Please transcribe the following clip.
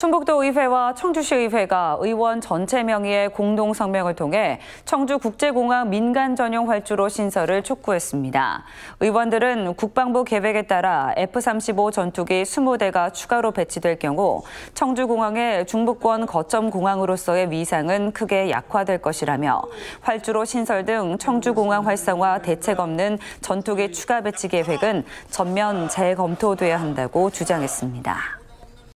충북도 의회와 청주시 의회가 의원 전체 명의의 공동 성명을 통해 청주 국제공항 민간 전용 활주로 신설을 촉구했습니다. 의원들은 국방부 계획에 따라 F-35 전투기 20대가 추가로 배치될 경우 청주 공항의 중부권 거점 공항으로서의 위상은 크게 약화될 것이라며 활주로 신설 등 청주 공항 활성화 대책 없는 전투기 추가 배치 계획은 전면 재검토돼야 한다고 주장했습니다.